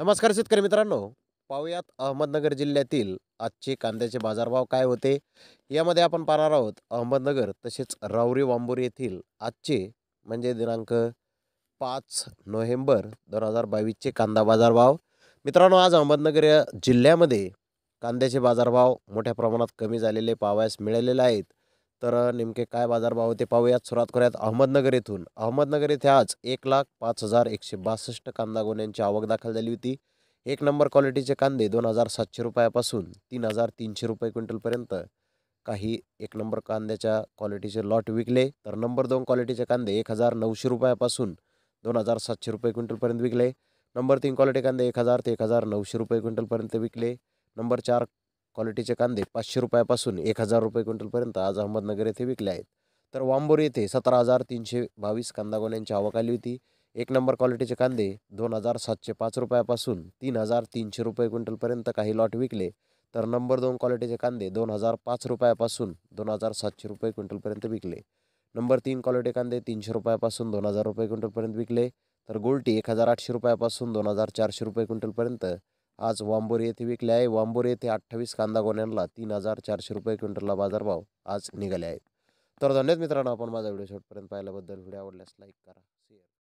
नमस्कार शेतकरी मित्रांनो पाहूयात अहमदनगर जिल्ह्यातील आजचे कांद्याचे बाजारभाव काय होते यामध्ये आपण पाहणार आहोत अहमदनगर तसेच रावरी वांबूर येथील आजचे म्हणजे दिनांक पाच नोव्हेंबर दोन हजार बावीसचे कांदा बाजारभाव मित्रांनो आज अहमदनगर या जिल्ह्यामध्ये कांद्याचे बाजारभाव मोठ्या प्रमाणात कमी झालेले पाहावयास मिळालेले आहेत तर नेमके काय बाजारभाव होते पाहूयात सुरुवात करूयात अहमदनगर येथून अहमदनगर येथे आज एक लाख पाच हजार एकशे बासष्ट कांदा गोण्यांची आवक दाखल झाली होती एक नंबर क्वालिटीचे कांदे दोन हजार सातशे रुपयापासून तीन हजार तीनशे रुपये क्विंटलपर्यंत काही एक नंबर कांद्याच्या क्वालिटीचे लॉट विकले तर नंबर दोन क्वालिटीचे कांदे एक हजार नऊशे रुपयापासून दोन हजार सातशे रुपये क्विंटलपर्यंत विकले नंबर तीन क्वालिटी कांदे एक हजार ते एक हजार नऊशे रुपये क्विंटलपर्यंत विकले नंबर चार क्वालिटीचे कांदे पाचशे रुपयापासून एक हजार रुपये क्विंटलपर्यंत आज अहमदनगर येथे विकले आहेत तर वांबोर येथे सतरा हजार तीनशे बावीस कांदा गोण्यांची आवक आली होती एक नंबर क्वालिटीचे कांदे दोन हजार सातशे पाच रुपयापासून तीन हजार तीनशे रुपये क्विंटलपर्यंत काही लॉट विकले तर नंबर दोन क्वालिटीचे कांदे दोन हजार पाच रुपयापासून दोन हजार सातशे रुपये क्विंटलपर्यंत विकले नंबर तीन क्वालिटी कांदे तीनशे रुपयापासून दोन हजार रुपये क्विंटलपर्यंत विकले तर गोल्टी एक हजार आठशे रुपयापासून दोन हजार चारशे रुपये क्विंटलपर्यंत आज वांबोरे येथे विकले आहे वांबोरी येथे अठ्ठावीस कांदा गोण्यांना तीन हजार चारशे रुपये क्विंटलला बाजारभाव आज निघाले आहेत तर धन्यवाद मित्रांनो आपण माझा व्हिडिओ शेवटपर्यंत पाहिल्याबद्दल व्हिडिओ आवडल्यास लाईक करा शेअर